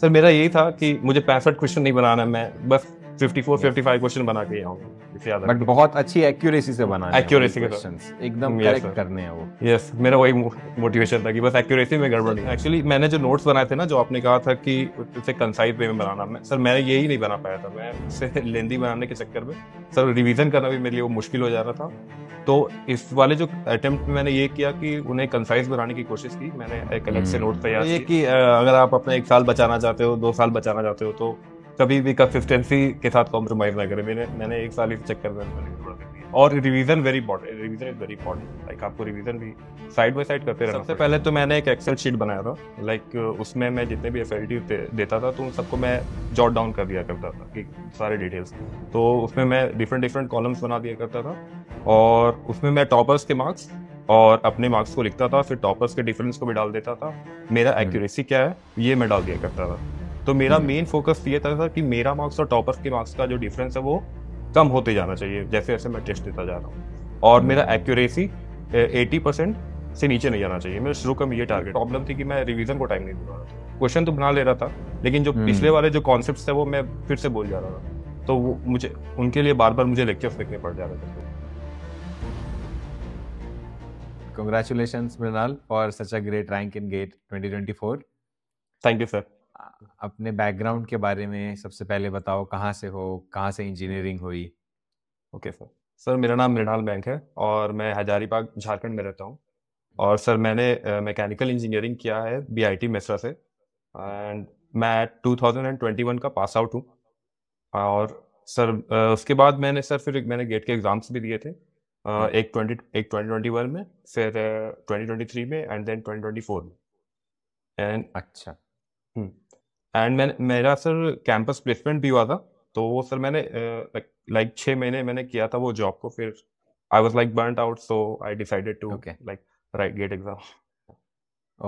Sir मेरा यही था कि मुझे पैंसठ क्वेश्चन नहीं बनाना मैं बस 54 55 क्वेश्चन बना के बट बहुत अच्छी एक्यूरेसी से बना एक्यूरेसी क्वेश्चंस एकदम करेक्ट करने हैं वो यस मेरा वही मोटिवेशन था कि बस एक्यूरेसी में गड़बड़ एक्चुअली मैंने जो नोट्स बनाए थे ना जो आपने कहा था कि उसे कंसाइज वे में बनाना मैं सर मैंने यही नहीं बना पाया था मैं उसे लेंदी बनाने के चक्कर में सर रिविजन करना भी मेरे लिए वो मुश्किल हो जा रहा था तो इस वाले जो अटेम्प्ट में मैंने ये किया कि उन्हें कंसाइज बनाने की कोशिश की मैंने एक अलग से नोट हम्म। तैयार ये कि अगर आप अपना एक साल बचाना चाहते हो दो साल बचाना चाहते हो तो कभी भी कंसिस्टेंसी के साथ कॉम्प्रोमाइज़ ना करें मैंने मैंने एक साल इस चक्कर में और revision very important revision is very important like आपको रिवीजन भी साइड बाय साइड करते रहना सबसे पहले तो मैंने एक एक्सेल शीट बनाया था लाइक like, उसमें मैं जितने भी एफ देता था तो उन सबको मैं जॉट डाउन कर दिया करता था कि सारे डिटेल्स तो उसमें मैं डिफरेंट डिफरेंट कॉलम्स बना दिया करता था और उसमें मैं टॉपर्स के मार्क्स और अपने मार्क्स को लिखता था फिर टॉपर्स के डिफरेंस को भी डाल देता था मेरा एक्यूरेसी हम्म। क्या है ये मैं डाल दिया करता था तो मेरा मेन हम्म। फोकस ये था कि मेरा मार्क्स और टॉपर्स के मार्क्स का जो डिफरेंस है वो कम होते जाना चाहिए जैसे जैसे मैं टेस्ट देता जा रहा हूँ और मेरा एक्यूरेसी एटी परसेंट से नीचे नहीं जाना चाहिए मेरा शुरू का ये टारगेट प्रॉब्लम थी कि मैं रिवीजन को टाइम नहीं दे रहा था क्वेश्चन तो बना ले रहा था लेकिन जो हम्म। पिछले वाले जो कॉन्सेप्ट थे वो मैं फिर से बोल जा रहा था तो वो मुझे उनके लिए बार बार मुझे लेक्चर्स देखने पड़ जा रहे थे congratulations such for such a great rank in GATE 2024. Thank you, sir. अपने बैकग्राउंड के बारे में सबसे पहले बताओ कहाँ से हो कहाँ से इंजीनियरिंग हुई ओके सर सर मेरा नाम मृणाल बैंक है और मैं हजारीबाग झारखंड में रहता हूँ और सर मैंने मैकेनिकल इंजीनियरिंग किया है बीआईटी मिश्रा से एंड मैं 2021 का पास आउट हूँ और सर uh, उसके बाद मैंने सर फिर मैंने गेट के एग्ज़ाम्स भी दिए थे uh, एक ट्वेंटी एक ट्वेंटी ट्वेंटी वन में फिर ट्वेंटी ट्वेंटी थ्री में and then twenty twenty four में एंड अच्छा हुँ. हम्म। एंड मैंने मेरा सर कैंपस प्लेसमेंट भी हुआ था तो वो सर मैंने लाइक छः महीने मैंने किया था वो जॉब को फिर I was like burn out so I decided to like write GATE exam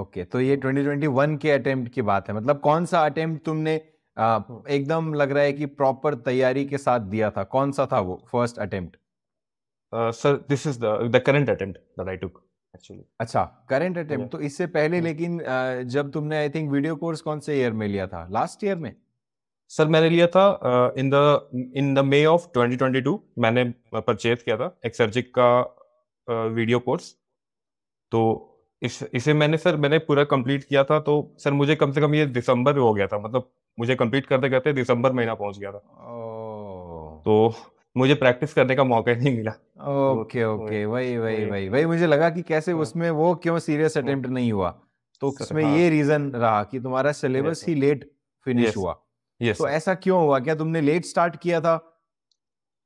okay तो ये 2021 के अटेम्प्ट की बात है मतलब कौन सा अटेम्प्ट तुमने एकदम लग रहा है कि प्रॉपर तैयारी के साथ दिया था कौन सा था वो first attempt sir this is the current attempt that I took actually अच्छा करंट अटेम्प्ट तो इससे पहले hmm. लेकिन जब तुमने आई थिंक वीडियो कोर्स कौन से ईयर में लिया था लास्ट ईयर में सर मैंने लिया था in the in the May of 2022 मैंने परचेज किया था एक्सर्जिक का वीडियो uh, कोर्स तो इस इसे मैंने सर मैंने पूरा कंप्लीट किया था तो सर मुझे कम से कम ये दिसंबर हो गया था मतलब मुझे कंप्लीट करते करते दिसंबर महीना पहुंच गया था oh. तो मुझे प्रैक्टिस करने का मौका नहीं मिला तो ओके तो ओके वही वही वही वही मुझे लगा कि कैसे हाँ। उसमें वो क्यों सीरियस अटेम्प्ट नहीं हुआ तो उसमें हाँ। ये रीजन रहा कि तुम्हारा सिलेबस ही लेट फिनिश हुआ तो ऐसा क्यों हुआ क्या तुमने लेट स्टार्ट किया था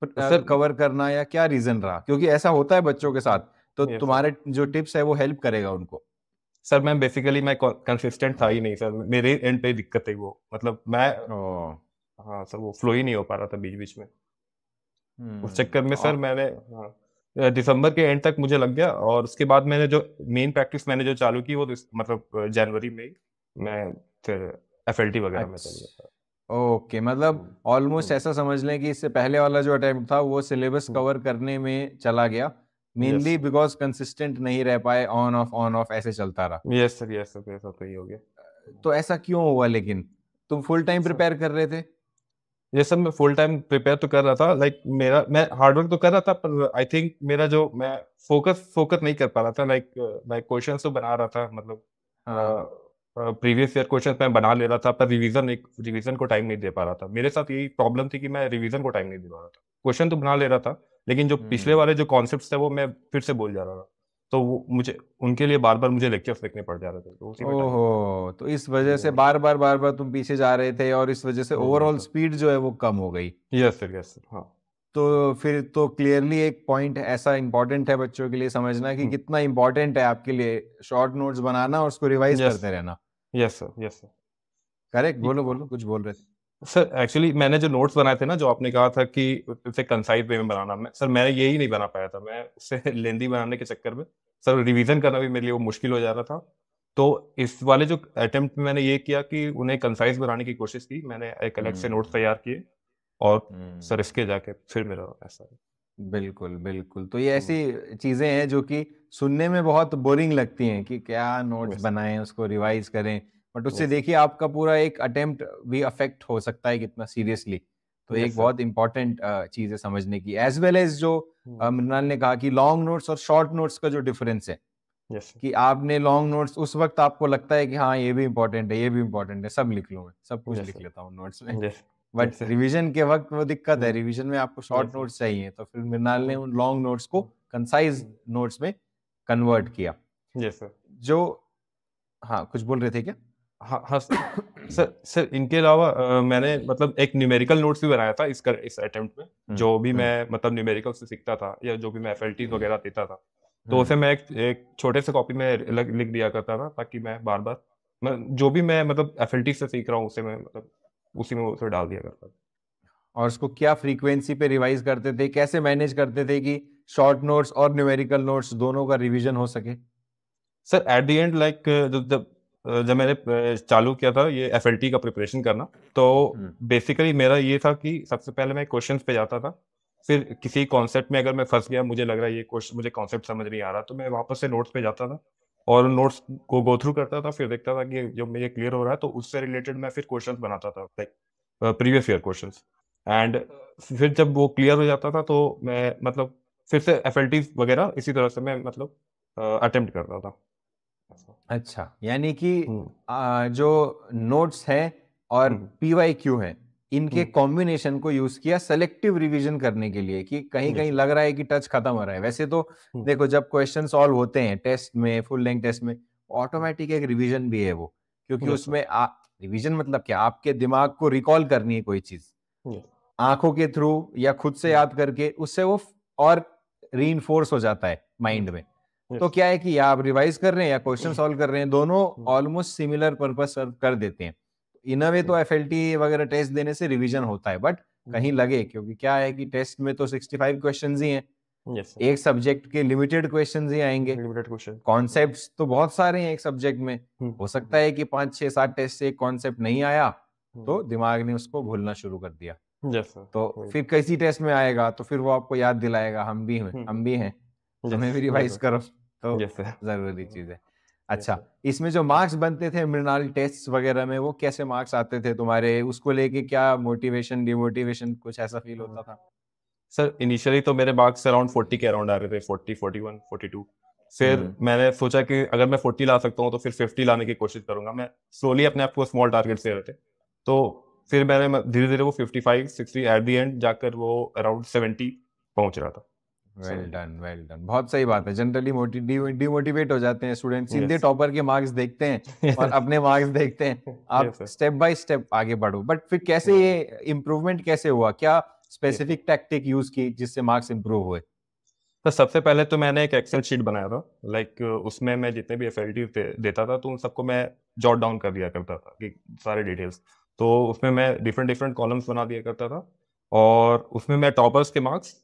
तो सर कवर करना या क्या रीजन रहा क्योंकि ऐसा होता है बच्चों के साथ तो तुम्हारे जो टिप्स है वो हेल्प करेगा उनको सर मैं बेसिकली मैं कंसिस्टेंट था ही नहीं सर मेरे एंड पे दिक्कत थी वो मतलब मैं हाँ सर वो फ्लो ही नहीं हो पा रहा था बीच बीच में उस हम्म, चक्कर में सर हाँ। मैंने हाँ, दिसंबर के एंड तक मुझे लग गया और उसके बाद मैंने जो मेन प्रैक्टिस मैंने जो चालू की वो मतलब जनवरी में मैं फिर एफ वगैरह में चल गया अच्छा, ओके मतलब ऑलमोस्ट हम्म, हम्म। ऐसा समझ लें कि इससे पहले वाला जो अटेम्प्ट था वो सिलेबस कवर करने में चला गया मेनली बिकॉज कंसिस्टेंट नहीं रह पाए ऑन ऑफ ऑन ऑफ ऐसे चलता रहा यस सर यस सर ऐसा तो ही हो गया तो ऐसा क्यों हुआ लेकिन तुम फुल टाइम प्रिपेयर कर रहे थे ये सब मैं फुल टाइम प्रिपेयर तो कर रहा था लाइक like, मेरा मैं हार्डवर्क तो कर रहा था पर आई थिंक मेरा जो मैं फोकस फोकस नहीं कर पा रहा था लाइक मैं क्वेश्चन तो बना रहा था मतलब प्रीवियस ईयर क्वेश्चन मैं बना ले रहा था पर रिवीजन एक रिवीजन को टाइम नहीं दे पा रहा था मेरे साथ यही प्रॉब्लम थी कि मैं रिवीजन को टाइम नहीं दे पा रहा था क्वेश्चन तो बना ले रहा था लेकिन जो हम्म। पिछले वाले जो कॉन्सेप्ट थे वो मैं फिर से बोल जा रहा था तो वो मुझे उनके लिए बार बार मुझे लेक्चर्स देखने पड़ जा रहे थे तो ओहो तो इस वजह से बार बार बार बार तुम पीछे जा रहे थे और इस वजह से ओवरऑल स्पीड जो है वो कम हो गई यस सर यस सर हाँ तो फिर तो क्लियरली एक पॉइंट ऐसा इंपॉर्टेंट है बच्चों के लिए समझना कि हम्म। कितना इंपॉर्टेंट है आपके लिए शॉर्ट नोट्स बनाना और उसको रिवाइज yes. करते रहना yes sir yes sir correct बोलो बोलो कुछ बोल रहे थे सर एक्चुअली मैंने जो नोट्स बनाए थे ना जो आपने कहा था कि उसे कंसाइज वे में बनाना मैं सर मैं यही नहीं बना पाया था मैं उसे लेंदी बनाने के चक्कर में सर रिवीजन करना भी मेरे लिए वो मुश्किल हो जा रहा था तो इस वाले जो अटेम्प्ट में मैंने ये किया कि उन्हें कंसाइज बनाने की कोशिश की मैंने एक अलग से नोट हम्म। तैयार किए और हम्म। सर इसके जाके फिर मेरा ऐसा बिल्कुल बिल्कुल तो ये तो ऐसी चीजें हैं जो कि सुनने में बहुत बोरिंग लगती हैं कि क्या नोट्स बनाएं उसको रिवाइज करें बट उससे देखिए आपका पूरा एक अटेम्प्ट भी अफेक्ट हो सकता है कितना सीरियसली तो yes, एक sir. बहुत इंपॉर्टेंट uh, चीज है समझने की एज वेल एज जो hmm. uh, मृणाल ने कहा कि लॉन्ग नोट्स और शॉर्ट नोट्स का जो डिफरेंस है yes, कि आपने लॉन्ग नोट्स उस वक्त आपको लगता है कि हाँ ये भी इंपॉर्टेंट है ये भी इंपॉर्टेंट है सब लिख लो मैं सब कुछ yes, लिख लेता हूँ नोट्स में बट रिविजन के वक्त वो दिक्कत है रिविजन hmm. में आपको शॉर्ट नोट्स चाहिए तो फिर मृणाल ने hmm. उन लॉन्ग नोट्स को कंसाइज नोट्स में कन्वर्ट किया जो हाँ कुछ बोल रहे थे क्या हाँ हाँ सर सर इनके अलावा मैंने मतलब एक न्यूमेरिकल नोट्स भी बनाया था इस कर, इस अटेम्प्ट में हम्म, जो भी हम्म। मैं मतलब न्यूमेरिकल से सीखता था या जो भी मैं एफ हम्म। वगैरह देता था तो उसे मैं एक, एक छोटे से कॉपी में लिख दिया करता था ताकि मैं बार बार मैं जो भी मैं मतलब एफ से सीख रहा हूँ उसे मैं मतलब उसी में उसे डाल दिया करता था और उसको क्या फ्रीक्वेंसी पे रिवाइज करते थे कैसे मैनेज करते थे कि शॉर्ट नोट्स और न्यूमेरिकल नोट्स दोनों का रिवीजन हो सके sir at the end like जब जब मैंने चालू किया था ये एफ का प्रिपरेशन करना तो बेसिकली हम्म। मेरा ये था कि सबसे पहले मैं क्वेश्चन पे जाता था फिर किसी कॉन्सेप्ट में अगर मैं फंस गया मुझे लग रहा है ये क्वेश्चन मुझे कॉन्सेप्ट समझ नहीं आ रहा तो मैं वापस से नोट्स पे जाता था और नोट्स को गो थ्रू करता था फिर देखता था कि जब मुझे क्लियर हो रहा है तो उससे रिलेटेड मैं फिर क्वेश्चन बनाता था like previous year question and फिर जब वो क्लियर हो जाता था तो मैं मतलब फिर से एफ वगैरह इसी तरह से मैं मतलब अटेम्प्ट करता था अच्छा यानी कि जो नोट्स है और पीवाई क्यू है इनके कॉम्बिनेशन को यूज किया सेलेक्टिव रिवीजन करने के लिए कि कहीं कहीं लग रहा है कि टच खत्म हो रहा है वैसे तो देखो जब क्वेश्चन सॉल्व होते हैं टेस्ट में फुल लेंथ टेस्ट में ऑटोमेटिक एक रिवीजन भी है वो क्योंकि उसमें रिवीजन मतलब क्या आपके दिमाग को रिकॉल करनी है कोई चीज आंखों के थ्रू या खुद से याद करके उससे वो और री हो जाता है माइंड में तो क्या है कि या आप रिवाइज कर रहे हैं या क्वेश्चन सॉल्व hmm. कर रहे हैं दोनों ऑलमोस्ट सिमिलर पर्पज कर देते हैं इन अ वे तो एफ hmm. वगैरह टेस्ट देने से रिविजन होता है बट hmm. कहीं लगे क्योंकि क्या है कि टेस्ट में तो फाइव क्वेश्चन ही है yes, एक सब्जेक्ट के लिमिटेड क्वेश्चंस ही आएंगे लिमिटेड क्वेश्चन तो बहुत सारे हैं एक सब्जेक्ट में हो सकता है कि पांच छह सात टेस्ट से एक कॉन्सेप्ट नहीं आया तो दिमाग ने उसको भूलना शुरू कर दिया yes, तो फिर कैसी टेस्ट में आएगा तो फिर वो आपको याद दिलाएगा हम भी हैं हम भी हैं हमें तो भी रिवाइज करो तो जरूरी चीज है अच्छा इसमें जो हाँ। मार्क्स बनते थे मृणाल टेस्ट वगैरह में वो कैसे मार्क्स आते थे तुम्हारे उसको लेके क्या मोटिवेशन डिमोटिवेशन कुछ ऐसा फील होता था हाँ। सर इनिशियली तो मेरे मार्क्स अराउंड फोर्टी के अराउंड आ रहे थे forty forty one forty two फिर हम्म। मैंने सोचा कि अगर मैं फोर्टी ला सकता हूँ तो फिर फिफ्टी लाने की कोशिश करूंगा मैं स्लोली अपने आप को स्मॉल टारगेट से रहे थे तो फिर मैंने धीरे धीरे वो fifty five sixty eight the end जाकर वो अराउंड सेवेंटी पहुंच रहा था वेल डन वेल डन बहुत सही बात है जनरली डिमोटिवेट हो जाते हैं स्टूडेंट सीधे टॉपर के मार्क्स देखते हैं और अपने मार्क्स देखते हैं आप स्टेप बाय स्टेप आगे बढ़ो बट फिर कैसे ये इम्प्रूवमेंट कैसे हुआ क्या स्पेसिफिक टैक्टिक यूज की जिससे मार्क्स इम्प्रूव हुए तो सबसे पहले तो मैंने एक एक्सेल शीट बनाया था लाइक उसमें मैं जितने भी एफ देता था तो उन सबको मैं जॉट डाउन कर दिया करता था कि सारे डिटेल्स तो उसमें मैं डिफरेंट डिफरेंट कॉलम्स बना दिया करता था और उसमें मैं टॉपर्स के मार्क्स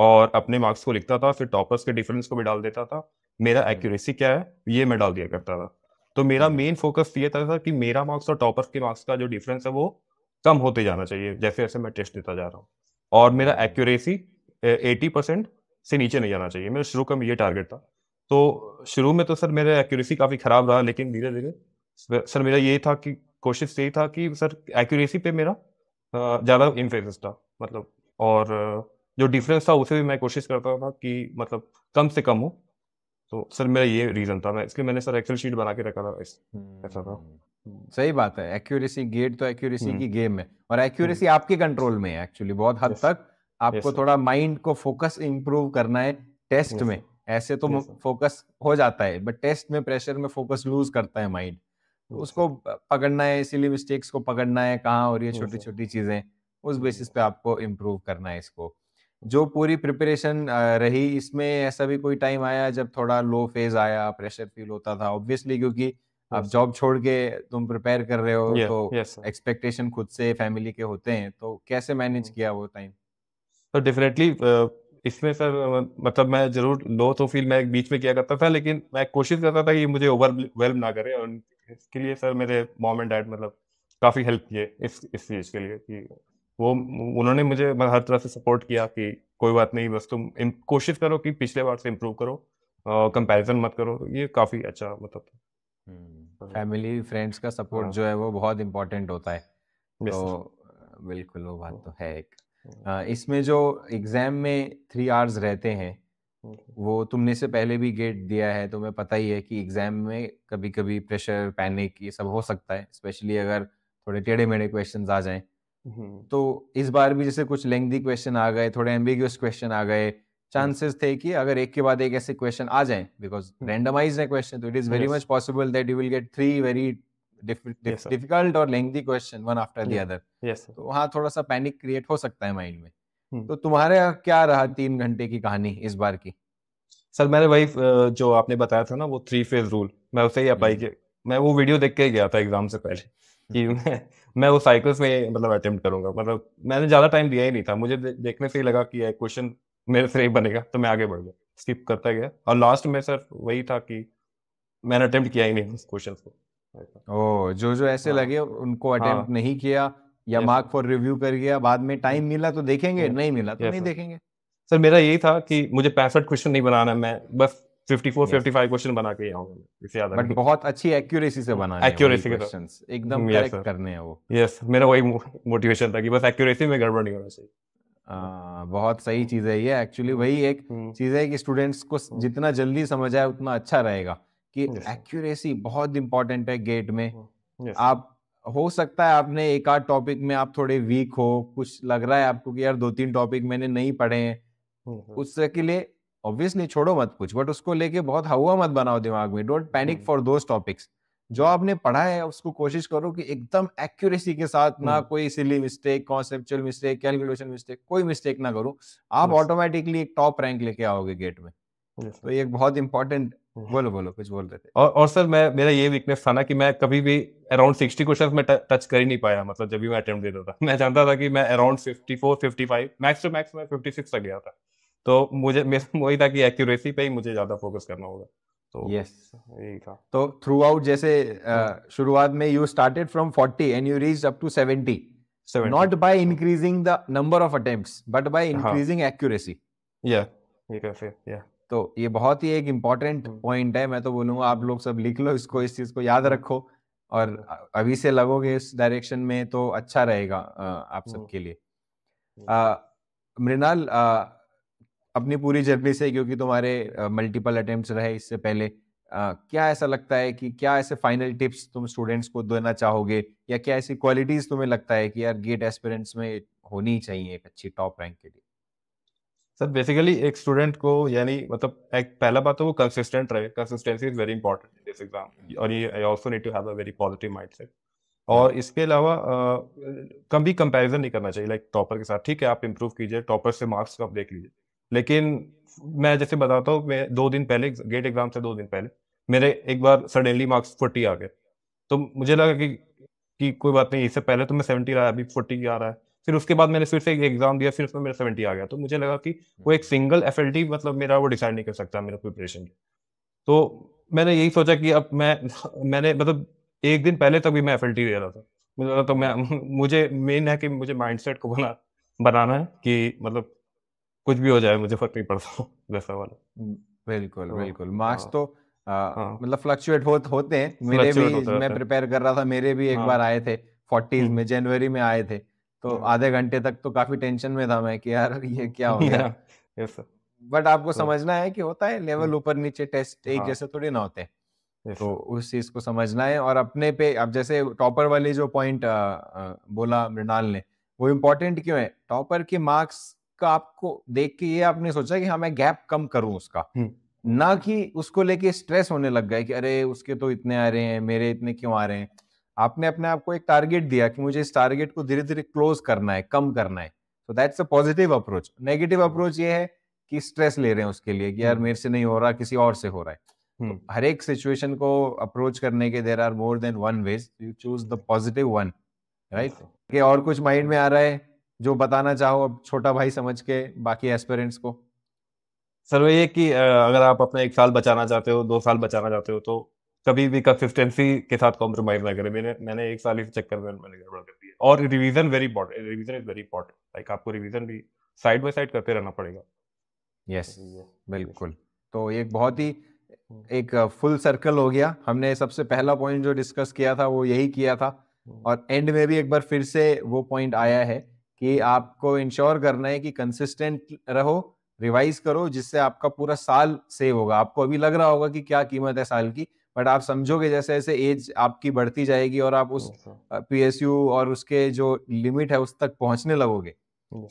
और अपने मार्क्स को लिखता था फिर टॉपर्स के डिफरेंस को भी डाल देता था मेरा एक्यूरेसी हम्म। क्या है ये मैं डाल दिया करता था तो मेरा मेन हम्म। फोकस तो ये था, था कि मेरा मार्क्स और टॉपर्स के मार्क्स का जो डिफरेंस है वो कम होते जाना चाहिए जैसे जैसे मैं टेस्ट देता जा रहा हूँ और मेरा एक्यूरेसी एटी परसेंट से नीचे नहीं जाना चाहिए मेरा शुरू का ये टारगेट था तो शुरू में तो सर मेरा एक्यूरेसी काफ़ी ख़राब रहा लेकिन धीरे धीरे सर मेरा ये था कि कोशिश यही था कि सर एक्यूरेसी पे मेरा ज़्यादा इन्फेसिस था मतलब और जो डिफरेंस था उसे भी मैं कोशिश करता था कि मतलब कम से कम हो तो सर मेरा ये रीज़न था मैं इसके मैंने सर एक्सेल शीट बना के रखा था इस ऐसा था हम्म, हम्म। सही बात है एक्यूरेसी गेट तो एक्यूरेसी हम्म। की गेम है और एक्यूरेसी आपके कंट्रोल में है एक्चुअली बहुत हद तक आपको थोड़ा माइंड को फोकस इंप्रूव करना है टेस्ट में ऐसे तो फोकस हो जाता है बट टेस्ट में प्रेशर में फोकस लूज करता है माइंड तो उसको पकड़ना है इसीलिए मिस्टेक्स को पकड़ना है कहाँ और ये छोटी छोटी चीजें उस बेसिस पे आपको इम्प्रूव करना है इसको जो पूरी प्रिपरेशन रही इसमें ऐसा भी कोई टाइम आया जब थोड़ा लो फेज आया प्रेशर फील होता था ऑब्वियसली क्योंकि आप जॉब छोड़ के तुम प्रिपेयर कर रहे हो yeah, तो एक्सपेक्टेशन yes, खुद से फैमिली के होते हैं तो कैसे मैनेज हम्म। किया वो टाइम सर तो डेफिनेटली इसमें सर मतलब मैं जरूर लो तो फील मैं बीच में किया करता था लेकिन मैं कोशिश करता था कि मुझे ओवरवेल्म ना करे और इसके लिए सर मेरे मॉम एंड डैड मतलब काफ़ी हेल्प किए इस इस चीज़ के लिए कि वो उन्होंने मुझे हर तरह से सपोर्ट किया कि कोई बात नहीं बस तुम कोशिश करो कि पिछले बार से इम्प्रूव करो कंपैरिजन मत करो ये काफ़ी अच्छा मतलब फैमिली हम्म, फ्रेंड्स तो का सपोर्ट हाँ। जो है वो बहुत इम्पोर्टेंट होता है तो बिल्कुल वो बात हाँ। तो है एक हाँ। इसमें जो एग्ज़ाम में थ्री आवर्स रहते हैं वो तुमने से पहले भी गेट दिया है तुम्हें तो पता ही है कि एग्ज़ाम में कभी कभी प्रेशर पैनिक ये सब हो सकता है स्पेशली अगर थोड़े टेढ़े मेढ़े क्वेश्चंस आ जाएं हम्म। तो इस बार भी जैसे कुछ लेंदी क्वेश्चन आ गए थोड़े एम्बिग्यूस क्वेश्चन आ गए चांसेस हम्म। थे कि अगर एक के बाद एक ऐसे क्वेश्चन आ जाए बिकॉज रेंडमाइज है क्वेश्चन तो it is very much possible that you will get three very difficult और lengthy question one after the other तो वहाँ थोड़ा सा पैनिक क्रिएट हो सकता है माइंड में हम्म। तो तुम्हारे क्या रहा तीन घंटे की कहानी इस बार की सर मैंने वही जो आपने बताया था ना वो थ्री फेज रूल मैं उसे ही अप्लाई किया मैं वो वीडियो देख के गया था एग्जाम से पहले कि मैं मैं वो साइकिल्स में मतलब अटेम्प्ट करूंगा मतलब मैंने ज़्यादा टाइम दिया ही नहीं था मुझे दे, देखने से ही लगा कि ये क्वेश्चन मेरे से ही बनेगा तो मैं आगे बढ़ गया स्किप करता गया और लास्ट में सर वही था कि मैंने अटेम्प्ट किया ही नहीं उस क्वेश्चन को ओ जो जो ऐसे हाँ, लगे उनको अटेम्प्ट हाँ, नहीं किया या मार्क फॉर रिव्यू कर गया बाद में टाइम मिला तो देखेंगे नहीं मिला तो नहीं देखेंगे सर मेरा यही था कि मुझे पैंसठ क्वेश्चन नहीं बनाना मैं बस क्वेश्चन बना के बट बहुत अच्छी एक्यूरेसी से एक्यूरेसी के क्वेश्चंस तो। एकदम करने हैं वो यस मेरा वही मोटिवेशन था कि बस एक्यूरेसी में गड़बड़ नहीं होना चाहिए आ, बहुत सही चीज है ये एक्चुअली वही एक हम्म। चीज है कि स्टूडेंट्स को हम्म। जितना जल्दी समझ आए उतना अच्छा रहेगा कि एक्यूरेसी बहुत इंपॉर्टेंट है गेट में हम्म। आप हो सकता है आपने एक आध टॉपिक में आप थोड़े वीक हो कुछ लग रहा है आपको कि यार दो तीन टॉपिक मैंने नहीं पढ़े हैं उसके लिए ऑब्वियसली छोड़ो मत कुछ बट उसको लेके बहुत हवा मत बनाओ दिमाग में don't panic for those topics जो आपने पढ़ा है उसको कोशिश करो कि एकदम एक्यूरेसी के साथ ना हम्म। कोई silly mistake conceptual mistake calculation mistake कोई मिस्टेक ना करो आप ऑटोमेटिकली एक टॉप रैंक लेके आओगे गेट में तो ये एक बहुत इंपॉर्टेंट हम्म। बोलो बोलो कुछ बोल रहे थे और और सर मैं मेरा ये वीकनेस था ना कि मैं कभी भी अराउंड सिक्सटी क्वेश्चन में टच कर ही नहीं पाया मतलब जब भी मैं अटेम्प्ट देता था मैं जानता था कि मैं around fifty four fifty five max to max मैं फिफ्टी सिक्स तक गया था तो मुझे वही था कि एक्यूरेसी पे ही मुझे ज़्यादा फोकस करना होगा तो यस यही था तो थ्रू आउट जैसे हाँ। शुरुआत में you started from 40 and you reach up to 70 not by increasing the number of attempts but by increasing accuracy या ये कैसे या तो ये बहुत ही एक इम्पॉर्टेंट हम्म। पॉइंट है मैं तो बोलूंगा आप लोग सब लिख लो इसको इस चीज़ को याद हम्म। रखो और अभी से लगोगे इस डायरेक्शन में तो अच्छा रहेगा आप हम्म। सबके लिए मृणाल अपनी पूरी जर्नी से क्योंकि तुम्हारे मल्टीपल अटेम्प्ट रहे इससे पहले Uh, क्या ऐसा लगता है कि क्या ऐसे फाइनल टिप्स तुम स्टूडेंट्स को देना चाहोगे या क्या ऐसी क्वालिटीज तुम्हें लगता है कि यार गेट एस्पिरेंट्स में होनी चाहिए एक अच्छी टॉप रैंक के लिए सर बेसिकली एक स्टूडेंट को यानी मतलब एक पहला बात तो वो कंसिस्टेंट रहे consistency is very important in this exam और ये I also need to have a very positive mindset और इसके अलावा कम भी कंपैरिजन नहीं करना चाहिए लाइक like, टॉपर के साथ ठीक है आप इंप्रूव कीजिए टॉपर से मार्क्स को आप देख लीजिए लेकिन मैं जैसे बताता हूँ मैं दो दिन पहले गेट एग्जाम से दो दिन पहले मेरे एक बार सडनली मार्क्स फोर्टी आ गए तो मुझे लगा कि कि कोई बात नहीं इससे पहले तो मैं सेवेंटी रहा अभी फोर्टी आ रहा है फिर उसके बाद मैंने फिर से एक एग्जाम दिया फिर उसमें मेरा सेवेंटी आ गया तो मुझे लगा कि वो एक सिंगल एफ मतलब मेरा वो डिसाइड नहीं कर सकता मेरा प्रिपरेशन तो मैंने यही सोचा कि अब मैं मैंने मतलब एक दिन पहले तक भी मैं एफ दे रहा था मुझे तो मैं मुझे मेन है कि मुझे माइंड को बना बनाना है कि मतलब कुछ भी हो जाए मुझे फर्क नहीं पड़ता वैसा वाला बिल्कुल तो बिल्कुल मार्क्स हाँ। तो हाँ। मतलब फ्लक्चुएट होते हैं मेरे भी मैं प्रिपेयर कर रहा था मेरे भी एक हाँ। बार आए थे फोर्टीज हम्म। में जनवरी में आए थे तो हम्म। आधे घंटे तक तो काफी टेंशन में था मैं कि यार ये क्या हो गया yes, बट आपको तो समझना है कि होता है हम्म। लेवल ऊपर नीचे टेस्ट एक जैसे थोड़ी ना होते तो उस चीज को समझना है और अपने पे अब जैसे टॉपर वाली जो पॉइंट बोला मृणाल ने वो इम्पोर्टेंट क्यों है टॉपर के मार्क्स का आपको देख के ये आपने सोचा कि हाँ मैं गैप कम करूं उसका ना कि उसको लेके स्ट्रेस होने लग गए कि अरे उसके तो इतने आ रहे हैं मेरे इतने क्यों आ रहे हैं आपने अपने आप को एक टारगेट दिया कि मुझे इस टारगेट को धीरे धीरे क्लोज करना है कम करना है तो that's a positive approach negative approach ये है कि स्ट्रेस ले रहे हैं उसके लिए कि यार मेरे से नहीं हो रहा किसी और से हो रहा है तो हर एक सिचुएशन को अप्रोच करने के there are more than one ways you choose the positive one right और कुछ माइंड में आ रहा है जो बताना चाहो अब छोटा भाई समझ के बाकी एस्पेरेंट्स को सर वही कि अगर आप अपना एक साल बचाना चाहते हो दो साल बचाना चाहते हो तो कभी भी कंसिस्टेंसी के साथ कॉम्प्रोमाइज ना करें मैंने मैंने एक साल इस चक्कर में मैंने गड़बड़ कर दी और revision very important revision is very important like आपको रिवीजन भी साइड बाय साइड करते रहना पड़ेगा यस yes, बिल्कुल तो एक बहुत ही हम्म। एक फुल सर्कल हो गया हमने सबसे पहला पॉइंट जो डिस्कस किया था वो यही किया था हम्म। और एंड में भी एक बार फिर से वो पॉइंट आया है कि आपको इंश्योर करना है कि कंसिस्टेंट रहो रिवाइज करो जिससे आपका पूरा साल सेव होगा आपको अभी लग रहा होगा कि क्या कीमत है साल की बट आप समझोगे जैसे जैसे एज आपकी बढ़ती जाएगी और आप उस पीएसयू और उसके जो लिमिट है उस तक पहुंचने लगोगे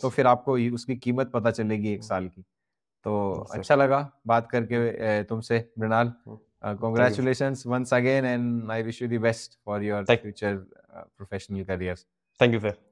तो फिर आपको उसकी कीमत पता चलेगी एक साल की तो अच्छा लगा बात करके तुमसे Mrinal congratulation once again and I wish you the best for your future professional career thank you sir